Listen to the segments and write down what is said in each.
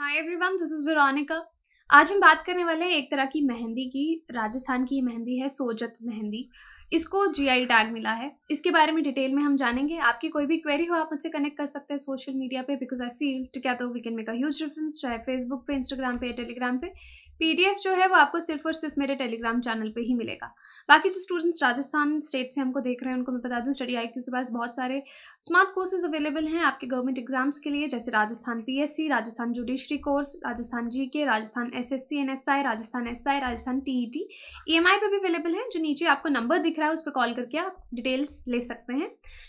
hi everyone this is Veronica आज हम बात करने वाले हैं एक तरह की मेहंदी की राजस्थान की मेहंदी है सोजत मेहंदी इसको जीआई टैग मिला है इसके बारे में डिटेल में हम जानेंगे आपकी कोई भी क्वेरी हो आप मुझसे कनेक्ट कर सकते हैं सोशल मीडिया पे because I feel together we can make a huge difference चाहे फेसबुक पे इंस्टाग्राम पे या टेलीग्राम पे पीडीएफ जो है वो आपको सिर्फ और सिर्फ मेरे टेलीग्राम चैनल पे ही मिलेगा बाकी जो स्टूडेंट्स राजस्थान स्टेट से हमको देख रहे हैं उनको मैं बता दूं स्टडी आई के पास बहुत सारे स्मार्ट कोर्सेज अवेलेबल हैं आपके गवर्नमेंट एग्जाम्स के लिए जैसे Rajasthan PSC Rajasthan judiciary course Rajasthan G Rajasthan S S Rajasthan S Rajasthan TET EMI e e पे भी अवेलेबल है जो नीचे आपको नंबर दिख दिख रहा है उस पर कॉल करके आप डिटेल्स ले सकते हैं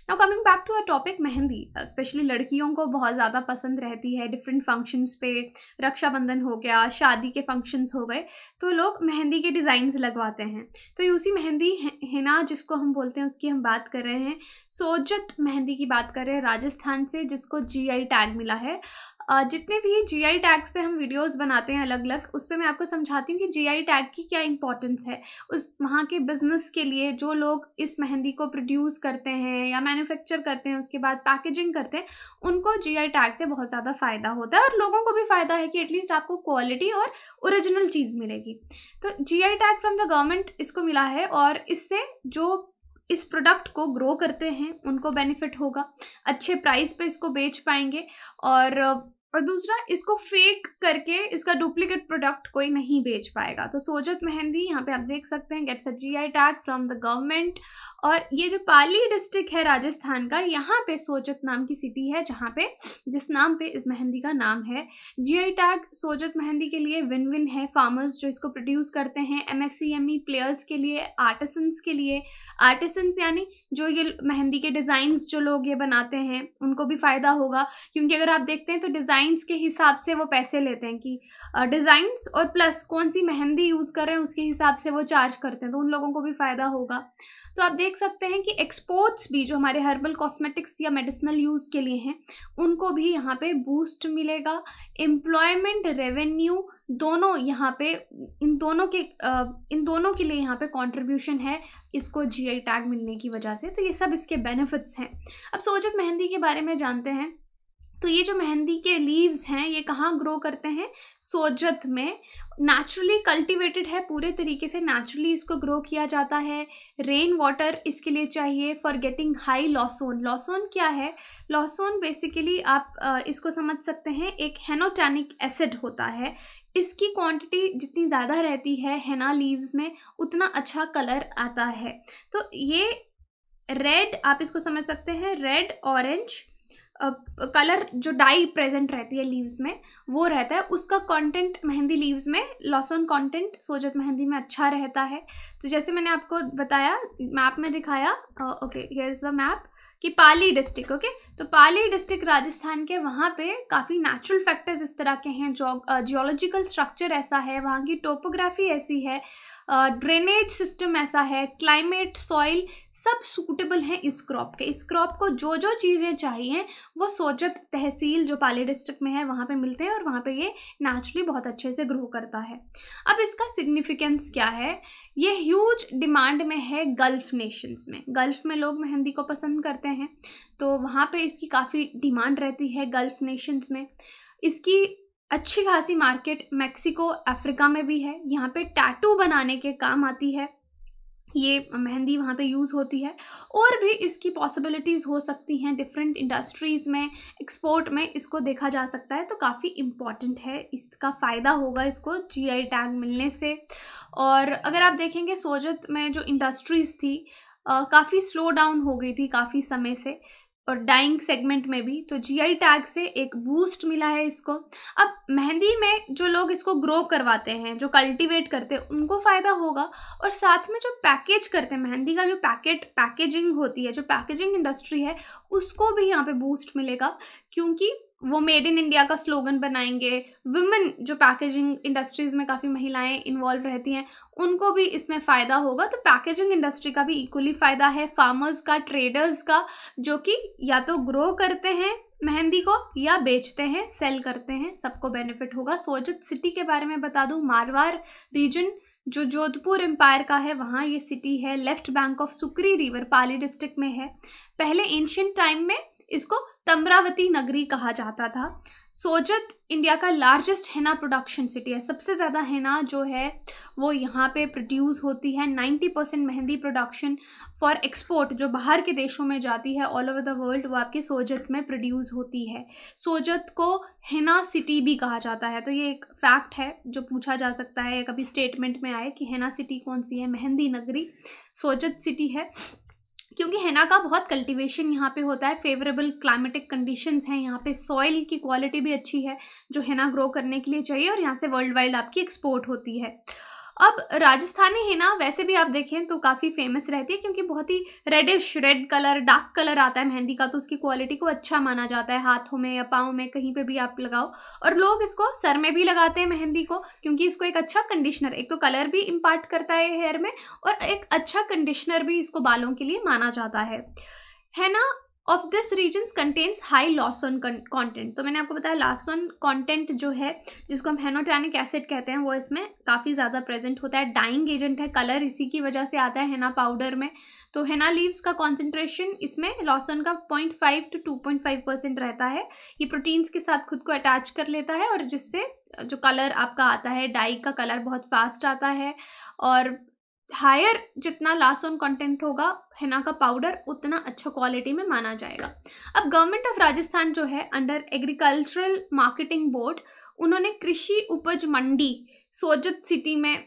now coming back to a topic mehndi specially लड़कियों को बहुत ज़्यादा पसंद रहती है डिफरेंट फंक्शंस पे रक्षाबंधन हो गया शादी के फंक्शंस हो गए तो लोग मेहंदी के डिज़ाइंस लगवाते हैं तो यूसी मेहंदी हिना जिसको हम बोलते हैं उसकी हम बात कर रहे हैं सोजत मेहंदी की बात कर रहे हैं राजस्थान से जिसको जी टैग मिला है जितने भी जीआई टैग्स पे हम वीडियोस बनाते हैं अलग अलग उस पर मैं आपको समझाती हूँ कि जीआई टैग की क्या इंपॉर्टेंस है उस वहाँ के बिजनेस के लिए जो लोग इस मेहंदी को प्रोड्यूस करते हैं या मैन्युफैक्चर करते हैं उसके बाद पैकेजिंग करते हैं उनको जीआई टैग से बहुत ज़्यादा फ़ायदा होता है और लोगों को भी फ़ायदा है कि एटलीस्ट आपको क्वालिटी और ओरिजिनल चीज़ मिलेगी तो GI tag from the government इसको मिला है और इससे जो इस प्रोडक्ट को ग्रो करते हैं उनको बेनिफिट होगा अच्छे प्राइस पे इसको बेच पाएंगे और और दूसरा इसको फेक करके इसका डुप्लीकेट प्रोडक्ट कोई नहीं बेच पाएगा तो सोजत मेहंदी यहाँ पे आप देख सकते हैं gets a GI tag from the government और ये जो पाली डिस्ट्रिक्ट है राजस्थान का यहाँ पे सोजत नाम की सिटी है जहाँ पे जिस नाम पे इस मेहंदी का नाम है जीआई टैग सोजत मेहंदी के लिए विन विन है फार्मर्स जो इसको प्रोड्यूस करते हैं एम प्लेयर्स e के लिए आर्टिसंस के लिए आर्टिसंस यानी जो ये मेहंदी के डिज़ाइंस जो लोग ये बनाते हैं उनको भी फ़ायदा होगा क्योंकि अगर आप देखते हैं तो डिज़ाइन डिज़ाइंस के हिसाब से वो पैसे लेते हैं कि डिज़ाइंस और प्लस कौन सी मेहंदी यूज़ कर रहे हैं उसके हिसाब से वो चार्ज करते हैं तो उन लोगों को भी फ़ायदा होगा तो आप देख सकते हैं कि एक्सपोर्ट्स भी जो हमारे हर्बल कॉस्मेटिक्स या मेडिसिनल यूज़ के लिए हैं उनको भी यहाँ पे बूस्ट मिलेगा एम्प्लॉयमेंट रेवेन्यू दोनों यहाँ पे इन दोनों के इन दोनों के लिए यहाँ पे कंट्रीब्यूशन है इसको जीआई टैग मिलने की वजह से तो ये सब इसके बेनिफिट्स हैं अब सोजत मेहंदी के बारे में जानते हैं तो ये जो मेहंदी के लीव्स हैं ये कहाँ ग्रो करते हैं सोजत में नेचुरली कल्टीवेटेड है पूरे तरीके से नेचुरली इसको ग्रो किया जाता है रेन वाटर इसके लिए चाहिए for getting high lawsone lawsone क्या है लॉसोन बेसिकली अच्छा तो आप इसको समझ सकते हैं एक हेनोटैनिक एसिड होता है इसकी क्वांटिटी जितनी ज़्यादा रहती है हेना लीव्स में उतना अच्छा कलर आता है तो ये रेड आप इसको समझ सकते हैं रेड ऑरेंज कलर जो डाई प्रेजेंट रहती है लीव्स में वो रहता है उसका कंटेंट मेहंदी लीव्स में लॉसन कंटेंट सोजत मेहंदी में अच्छा रहता है तो जैसे मैंने आपको बताया मैप में दिखाया okay here is the map कि पाली डिस्ट्रिक्ट ओके तो पाली डिस्ट्रिक्ट राजस्थान के वहाँ पे काफ़ी नेचुरल फैक्टर्स इस तरह के हैं जो जियोलॉजिकल स्ट्रक्चर ऐसा है वहाँ की टोपोग्राफी ऐसी है ड्रेनेज सिस्टम ऐसा है क्लाइमेट सॉइल सब सूटेबल हैं इस क्रॉप के इस क्रॉप को जो जो चीज़ें चाहिए वो सोजत तहसील जो पाली डिस्ट्रिक्ट में है वहाँ पे मिलते हैं और वहाँ पे ये नेचुरली बहुत अच्छे से ग्रो करता है अब इसका सिग्निफिकेंस क्या है ये ह्यूज डिमांड में है गल्फ़ नेशंस में गल्फ़ में लोग मेहंदी को पसंद करते हैं तो वहाँ पर इसकी काफ़ी डिमांड रहती है गल्फ़ नेशंस में इसकी अच्छी खासी मार्केट मेक्सिको अफ्रीका में भी है यहाँ पे टैटू बनाने के काम आती है ये मेहंदी वहाँ पे यूज़ होती है और भी इसकी पॉसिबिलिटीज़ हो सकती हैं डिफरेंट इंडस्ट्रीज़ में एक्सपोर्ट में इसको देखा जा सकता है तो काफ़ी इम्पॉर्टेंट है इसका फ़ायदा होगा इसको जीआई टैग मिलने से और अगर आप देखेंगे सोजत में जो इंडस्ट्रीज़ थी काफ़ी स्लो डाउन हो गई थी काफ़ी समय से और डाइंग सेगमेंट में भी तो जीआई टैग से एक बूस्ट मिला है इसको अब मेहंदी में जो लोग इसको ग्रो करवाते हैं जो कल्टीवेट करते हैं उनको फ़ायदा होगा और साथ में जो पैकेज करते हैं मेहंदी का जो पैकेट पैकेजिंग होती है जो पैकेजिंग इंडस्ट्री है उसको भी यहाँ पे बूस्ट मिलेगा क्योंकि वो मेड इन इंडिया का स्लोगन बनाएंगे वुमेन जो पैकेजिंग इंडस्ट्रीज़ में काफ़ी महिलाएं इन्वॉल्व रहती हैं उनको भी इसमें फ़ायदा होगा तो पैकेजिंग इंडस्ट्री का भी इक्वली फ़ायदा है फार्मर्स का ट्रेडर्स का जो कि या तो ग्रो करते हैं मेहंदी को या बेचते हैं सेल करते हैं सबको बेनिफिट होगा सोजत सिटी के बारे में बता दूँ मारवार रीजन जो जोधपुर एम्पायर का है वहाँ ये सिटी है left bank of Sukri river Pali district में है पहले एंशियंट टाइम में इसको तमरावती नगरी कहा जाता था सोजत इंडिया का लार्जेस्ट हैना प्रोडक्शन सिटी है सबसे ज़्यादा हैना जो है वो यहाँ पे प्रोड्यूस होती है 90 percent mehndi production for export जो बाहर के देशों में जाती है ऑल ओवर द वर्ल्ड वो आपके सोजत में प्रोड्यूस होती है सोजत को हैना सिटी भी कहा जाता है तो ये एक फैक्ट है जो पूछा जा सकता है कभी स्टेटमेंट में आए कि हैना सिटी कौन सी है मेहंदी नगरी सोजत सिटी है क्योंकि हैना का बहुत कल्टीवेशन यहाँ पे होता है फेवरेबल क्लाइमेटिक कंडीशंस हैं यहाँ पे सॉइल की क्वालिटी भी अच्छी है जो हैना ग्रो करने के लिए चाहिए और यहाँ से वर्ल्ड वाइड आपकी एक्सपोर्ट होती है अब राजस्थानी है ना वैसे भी आप देखें तो काफ़ी फेमस रहती है क्योंकि बहुत ही reddish red colour dark colour आता है मेहंदी का तो उसकी क्वालिटी को अच्छा माना जाता है हाथों में या पाँव में कहीं पे भी आप लगाओ और लोग इसको सर में भी लगाते हैं मेहंदी को क्योंकि इसको एक अच्छा कंडीशनर एक तो कलर भी इम्पार्ट करता है हेयर में और एक अच्छा कंडिश्नर भी इसको बालों के लिए माना जाता है है ना of this reason contains high lawsone content तो मैंने आपको बताया लॉसन कॉन्टेंट जो है जिसको हम हेनोटैनिक एसिड कहते हैं वो इसमें काफ़ी ज़्यादा प्रेजेंट होता है डाइंग एजेंट है कलर इसी की वजह से आता है हेना पाउडर में तो हेना लीव्स का कॉन्सेंट्रेशन इसमें लॉसन का point five to two point five percent रहता है ये प्रोटीन्स के साथ खुद को अटैच कर लेता है और जिससे जो कलर आपका आता है डाई का कलर बहुत फास्ट आता है और हायर जितना लासोन कंटेंट होगा हिना का पाउडर उतना अच्छा क्वालिटी में माना जाएगा अब गवर्नमेंट ऑफ राजस्थान जो है अंडर एग्रीकल्चरल मार्केटिंग बोर्ड उन्होंने कृषि उपज मंडी सोजत सिटी में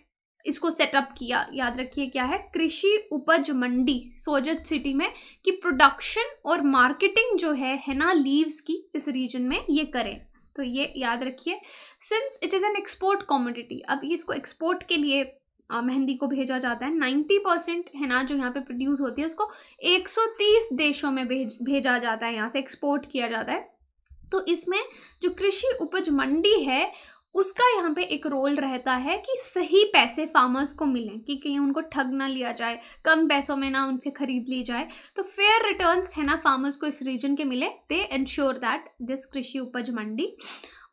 इसको सेटअप किया याद रखिए क्या है कृषि उपज मंडी सोजत सिटी में कि प्रोडक्शन और मार्केटिंग जो है हेना लीव्स की इस रीजन में ये करें तो ये याद रखिए since it is an export commodity अब इसको एक्सपोर्ट के लिए मेहंदी को भेजा जाता है 90 परसेंट हिना जो यहाँ पे प्रोड्यूस होती है उसको 130 देशों में भेज भेजा जाता है यहाँ से एक्सपोर्ट किया जाता है तो इसमें जो कृषि उपज मंडी है उसका यहाँ पे एक रोल रहता है कि सही पैसे फार्मर्स को मिलें कि कहीं उनको ठग ना लिया जाए कम पैसों में ना उनसे खरीद ली जाए तो फेयर रिटर्न्स है ना फार्मर्स को इस रीजन के मिले दे इंश्योर दैट दिस कृषि उपज मंडी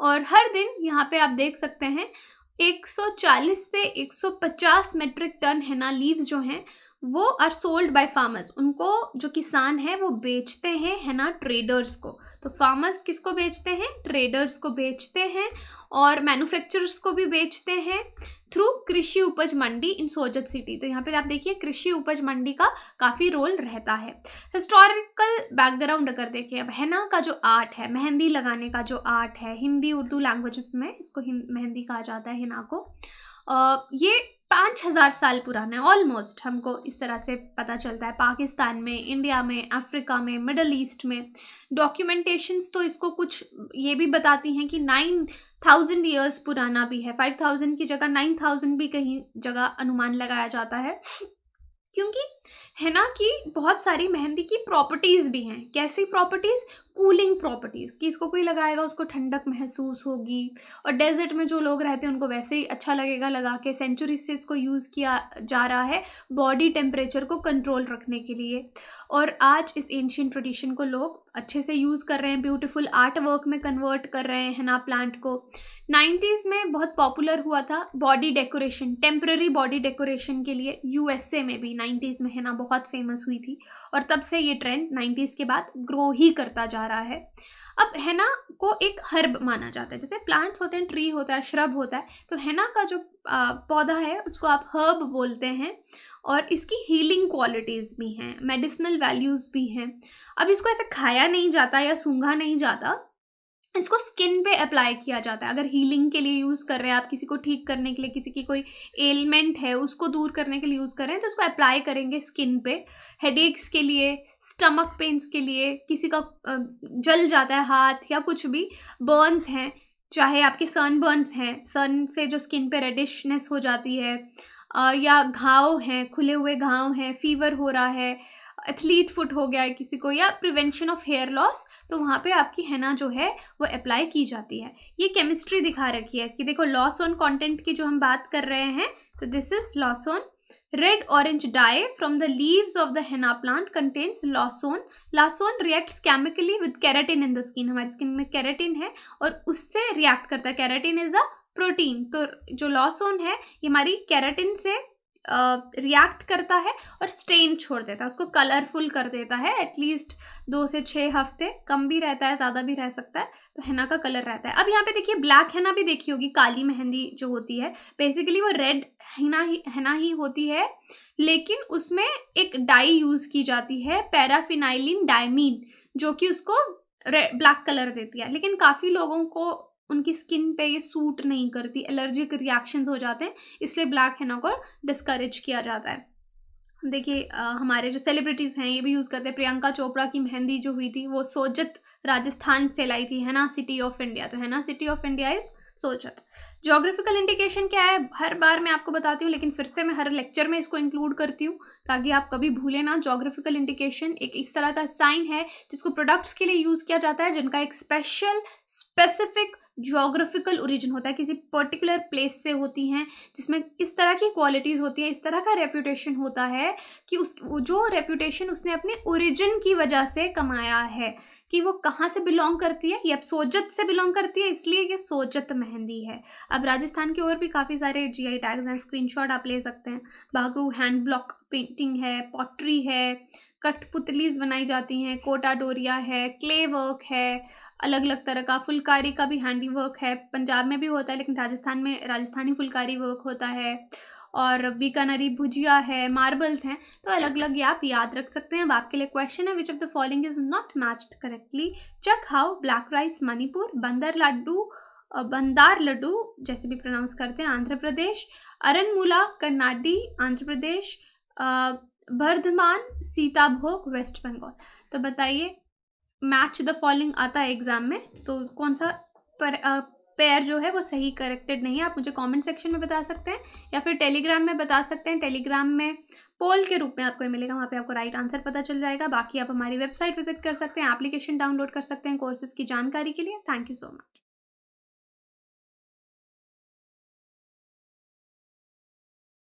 और हर दिन यहाँ पे आप देख सकते हैं 140 से 150 मेट्रिक टन हैना लीव्स जो हैं वो आर सोल्ड बाय फार्मर्स उनको जो किसान है वो बेचते हैं है ना ट्रेडर्स को तो फार्मर्स किसको बेचते हैं ट्रेडर्स को बेचते हैं और मैन्युफैक्चरर्स को भी बेचते हैं थ्रू कृषि उपज मंडी इन सोजत सिटी तो यहाँ पे आप देखिए कृषि उपज मंडी का काफ़ी रोल रहता है हिस्टोरिकल बैकग्राउंड अगर देखें अब हैना का जो आर्ट है मेहंदी लगाने का जो आर्ट है हिंदी उर्दू लैंग्वेज में इसको मेहंदी कहा जाता है हिना को आ, ये पाँच हज़ार साल पुराना है ऑलमोस्ट हमको इस तरह से पता चलता है पाकिस्तान में इंडिया में अफ्रीका में मिडल ईस्ट में डॉक्यूमेंटेशंस तो इसको कुछ ये भी बताती हैं कि नाइन थाउजेंड ईयर्स पुराना भी है फाइव थाउजेंड की जगह नाइन थाउजेंड भी कहीं जगह अनुमान लगाया जाता है क्योंकि है ना कि बहुत सारी मेहंदी की प्रॉपर्टीज़ भी हैं कैसी प्रॉपर्टीज़ कूलिंग प्रॉपर्टीज़ कि इसको कोई लगाएगा उसको ठंडक महसूस होगी और डेजर्ट में जो लोग रहते हैं उनको वैसे ही अच्छा लगेगा लगा के सेंचुरी से इसको यूज़ किया जा रहा है बॉडी टेम्परेचर को कंट्रोल रखने के लिए और आज इस एंशियन ट्रेडिशन को लोग अच्छे से यूज़ कर रहे हैं ब्यूटीफुल आर्ट वर्क में कन्वर्ट कर रहे हैं ना प्लांट को नाइन्टीज़ में बहुत पॉपुलर हुआ था body decoration temporary body decoration के लिए यूएसए में भी नाइन्टीज़ में है ना बहुत फेमस हुई थी और तब से ये ट्रेंड नाइन्टीज़ के बाद ग्रो ही करता जा रहा है अब हैना को एक हर्ब माना जाता है जैसे प्लांट्स होते हैं ट्री होता है श्रब होता है तो हैना का जो पौधा है उसको आप हर्ब बोलते हैं और इसकी हीलिंग क्वालिटीज़ भी हैं मेडिसिनल वैल्यूज़ भी हैं अब इसको ऐसे खाया नहीं जाता या सूंघा नहीं जाता इसको स्किन पे अप्लाई किया जाता है अगर हीलिंग के लिए यूज़ कर रहे हैं आप किसी को ठीक करने के लिए किसी की कोई एलमेंट है उसको दूर करने के लिए यूज़ कर रहे हैं तो उसको अप्लाई करेंगे स्किन पे हेडेक्स के लिए स्टमक पेन्स के लिए किसी का जल जाता है हाथ या कुछ भी बर्न्स हैं चाहे आपके सन बर्न्स हैं सन से जो स्किन पे रेडिशनेस हो जाती है या घाव हैं खुले हुए घाव हैं फीवर हो रहा है एथलीट फुट हो गया है किसी को या प्रिवेंशन ऑफ हेयर लॉस तो वहाँ पे आपकी हैना जो है वो अप्लाई की जाती है ये केमिस्ट्री दिखा रखी है इसकी देखो लॉस ऑन कॉन्टेंट की जो हम बात कर रहे हैं तो this is lawsone red orange dye from the leaves of the henna plant contains lawsone lawsone reacts chemically with keratin in the skin हमारी स्किन में कैरेटिन है और उससे रिएक्ट करता है कैरेटिन इज अ प्रोटीन तो जो लॉसोन है ये हमारी कैरेटिन से रिएक्ट करता है और स्टेन छोड़ देता है उसको कलरफुल कर देता है एटलीस्ट दो से छः हफ्ते कम भी रहता है ज़्यादा भी रह सकता है तो हैना का कलर रहता है अब यहाँ पे देखिए ब्लैक हैना भी देखी होगी काली मेहंदी जो होती है बेसिकली वो रेड हैना ही हैना ही होती है लेकिन उसमें एक डाई यूज़ की जाती है पैराफिनाइलिन डायमीन जो कि उसको ब्लैक कलर देती है लेकिन काफ़ी लोगों को उनकी स्किन पे ये सूट नहीं करती एलर्जिक रिएक्शंस हो जाते हैं इसलिए ब्लैक हेना को डिस्करेज किया जाता है देखिए हमारे जो सेलिब्रिटीज़ हैं ये भी यूज़ करते हैं प्रियंका चोपड़ा की मेहंदी जो हुई थी वो सोजत राजस्थान से लाई थी है ना सिटी ऑफ इंडिया तो है ना city of India is Sojat geographical indication क्या है हर बार मैं आपको बताती हूँ लेकिन फिर से मैं हर लेक्चर में इसको इंक्लूड करती हूँ ताकि आप कभी भूलें ना जोग्राफिकल इंडिकेशन एक इस तरह का साइन है जिसको प्रोडक्ट्स के लिए यूज़ किया जाता है जिनका एक स्पेशल स्पेसिफिक जोग्राफिकल ओरिजिन होता है किसी पर्टिकुलर प्लेस से होती हैं जिसमें इस तरह की क्वालिटीज़ होती है इस तरह का रेपूटेशन होता है कि उस जो रेपूटेशन उसने अपने ओरिजिन की वजह से कमाया है कि वो कहाँ से बिलोंग करती है ये अब सोजत से बिलोंग करती है इसलिए ये सोजत मेहंदी है अब राजस्थान के और भी काफ़ी सारे आई टैग्स हैं शॉट आप ले सकते हैं बागरू हैंड ब्लॉक पेंटिंग है पॉटरी है कठपुतलीज बनाई जाती हैं कोटा डोरिया है क्ले वर्क है अलग अलग तरह का फुलकारी का भी हैंडी वर्क है पंजाब में भी होता है लेकिन राजस्थान में राजस्थानी फुलकारी वर्क होता है और बीकानरी भुजिया है मार्बल्स हैं तो अलग अलग ये आप याद रख सकते हैं अब आपके लिए क्वेश्चन है which of the following is not matched correctly Chakhao black rice Manipur Bandar laddu Bandar laddu जैसे भी प्रोनाउंस करते हैं आंध्र प्रदेश अरनमूला कन्नाडी आंध्र प्रदेश बर्धमान सीताभोग वेस्ट बंगाल तो बताइए मैच द फॉलोइंग आता है एग्जाम में तो कौन सा पर पेयर जो है वो सही करेक्टेड नहीं है आप मुझे कमेंट सेक्शन में बता सकते हैं या फिर टेलीग्राम में बता सकते हैं टेलीग्राम में पोल के रूप में आपको ये मिलेगा वहाँ पे आपको राइट आंसर पता चल जाएगा बाकी आप हमारी वेबसाइट विजिट कर सकते हैं एप्लीकेशन डाउनलोड कर सकते हैं कोर्सेज की जानकारी के लिए थैंक यू सो मच